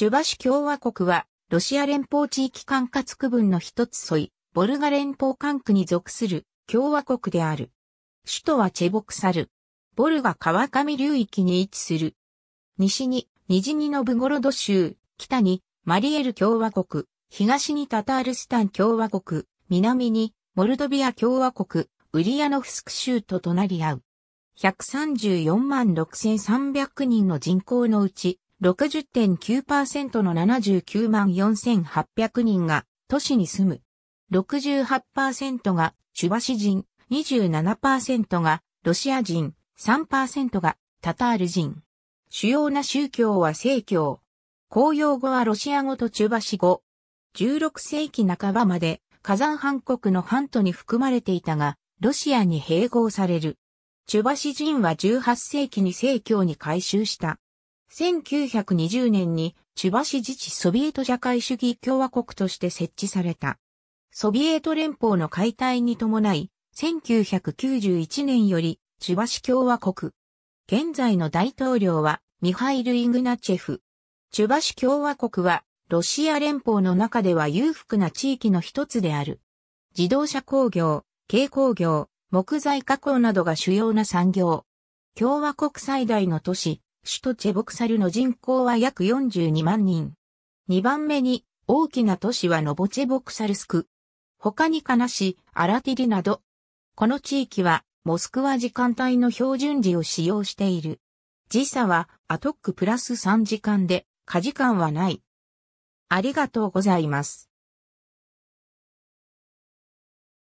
チュバシュ共和国は、ロシア連邦地域管轄区分の一つソイ、ボルガ連邦管区に属する共和国である。首都はチェボクサル。ボルガ川上流域に位置する。西に、ニジニノブゴロド州、北に、マリエル共和国、東にタタールスタン共和国、南に、モルドビア共和国、ウリアノフスク州と隣り合う。134万6300人の人口のうち、60.9%の79万4800人が都市に住む。68%がチュバシ人、27%がロシア人、3%がタタール人。主要な宗教は正教。公用語はロシア語とチュバシ語。16世紀半ばまで火山半国の半島に含まれていたが、ロシアに併合される。チュバシ人は18世紀に正教に改修した。1920年にチュバシ自治ソビエト社会主義共和国として設置された。ソビエト連邦の解体に伴い、1991年よりチュバシ共和国。現在の大統領はミハイル・イグナチェフ。チュバシ共和国はロシア連邦の中では裕福な地域の一つである。自動車工業、軽工業、木材加工などが主要な産業。共和国最大の都市、首都チェボクサルの人口は約42万人。2番目に大きな都市はノボチェボクサルスク。他にカナシ、アラティリなど。この地域はモスクワ時間帯の標準時を使用している。時差はアトックプラス3時間で、過時間はない。ありがとうございます。